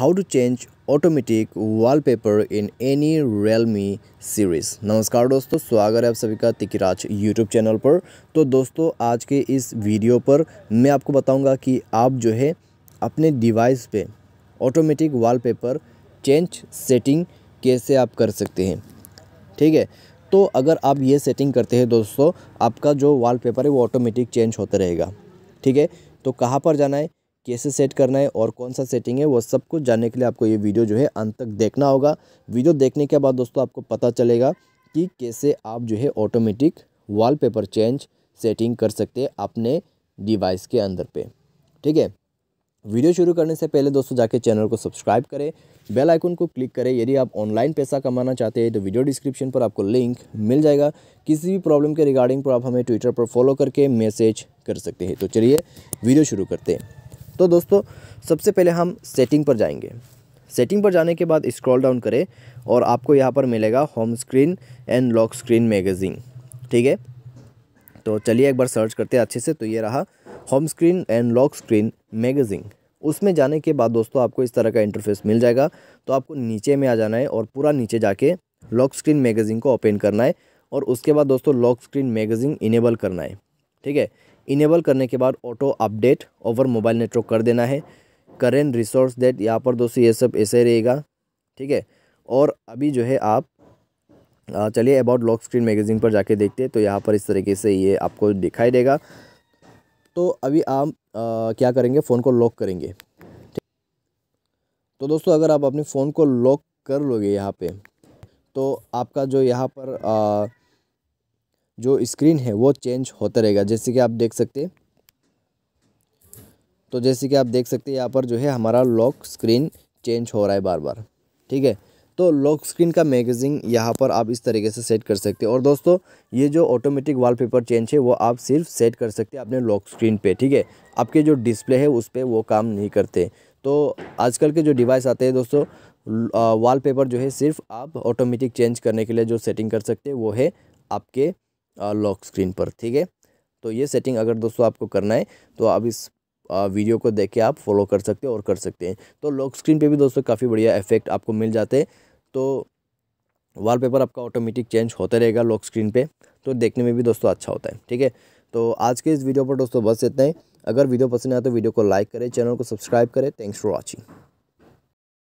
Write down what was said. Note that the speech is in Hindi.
how to change automatic wallpaper in any Realme series नमस्कार दोस्तों स्वागत है आप सभी का तिकिराज यूट्यूब चैनल पर तो दोस्तों आज के इस वीडियो पर मैं आपको बताऊंगा कि आप जो है अपने डिवाइस पे ऑटोमेटिक वॉलपेपर चेंज सेटिंग कैसे आप कर सकते हैं ठीक है तो अगर आप ये सेटिंग करते हैं दोस्तों आपका जो वाल है वो ऑटोमेटिक चेंज होता रहेगा ठीक है तो कहाँ पर जाना है कैसे सेट करना है और कौन सा सेटिंग है वो सब कुछ जानने के लिए आपको ये वीडियो जो है अंत तक देखना होगा वीडियो देखने के बाद दोस्तों आपको पता चलेगा कि कैसे आप जो है ऑटोमेटिक वॉलपेपर चेंज सेटिंग कर सकते हैं अपने डिवाइस के अंदर पे ठीक है वीडियो शुरू करने से पहले दोस्तों जाके चैनल को सब्सक्राइब करें बेल आइकन को क्लिक करें यदि आप ऑनलाइन पैसा कमाना चाहते हैं तो वीडियो डिस्क्रिप्शन पर आपको लिंक मिल जाएगा किसी भी प्रॉब्लम के रिगार्डिंग पर आप हमें ट्विटर पर फॉलो करके मैसेज कर सकते हैं तो चलिए वीडियो शुरू करते हैं तो दोस्तों सबसे पहले हम सेटिंग पर जाएंगे सेटिंग पर जाने के बाद स्क्रॉल डाउन करें और आपको यहाँ पर मिलेगा home screen and lock screen magazine ठीक है तो चलिए एक बार सर्च करते हैं अच्छे से तो ये रहा home screen and lock screen magazine उसमें जाने के बाद दोस्तों आपको इस तरह का इंटरफेस मिल जाएगा तो आपको नीचे में आ जाना है और पूरा नीचे जाके लॉक स्क्रीन मैगजीन को ओपन करना है और उसके बाद दोस्तों लॉक स्क्रीन मैगजीन इनेबल करना है ठीक है इनेबल करने के बाद auto update over mobile network कर देना है करेंट रिसोर्स डेट यहाँ पर दोस्तों ये सब ऐसे रहेगा ठीक है और अभी जो है आप चलिए अबाउट लॉक स्क्रीन मैगजीन पर जाके देखते हैं तो यहाँ पर इस तरीके से ये आपको दिखाई देगा तो अभी आप क्या करेंगे फ़ोन को लॉक करेंगे तो दोस्तों अगर आप अपने फ़ोन को लॉक कर लोगे यहाँ पे तो आपका जो यहाँ पर आ, जो स्क्रीन है वो चेंज होता रहेगा जैसे कि आप देख सकते तो जैसे कि आप देख सकते यहाँ पर जो है हमारा लॉक स्क्रीन चेंज हो रहा है बार बार ठीक है तो लॉक स्क्रीन का मैगजीन यहाँ पर आप इस तरीके से सेट कर सकते हैं और दोस्तों ये जो ऑटोमेटिक वॉलपेपर चेंज है वो आप सिर्फ सेट कर सकते हैं अपने लॉक स्क्रीन पे ठीक है आपके जो डिस्प्ले है उस पर वो काम नहीं करते तो आजकल के जो डिवाइस आते हैं दोस्तों वॉलपेपर जो है सिर्फ आप ऑटोमेटिक चेंज करने के लिए जो सेटिंग कर सकते हैं वो है आपके लॉक स्क्रीन पर ठीक है तो ये सेटिंग अगर दोस्तों आपको करना है तो आप इस वीडियो को देख के आप फॉलो कर सकते हो और कर सकते हैं तो लॉक स्क्रीन पे भी दोस्तों काफ़ी बढ़िया इफेक्ट आपको मिल जाते हैं तो वॉलपेपर आपका ऑटोमेटिक चेंज होता रहेगा लॉक स्क्रीन पे तो देखने में भी दोस्तों अच्छा होता है ठीक है तो आज के इस वीडियो पर दोस्तों बस इतना ही अगर वीडियो पसंद आया तो वीडियो को लाइक करें चैनल को सब्सक्राइब करें थैंक्स फॉर वॉचिंग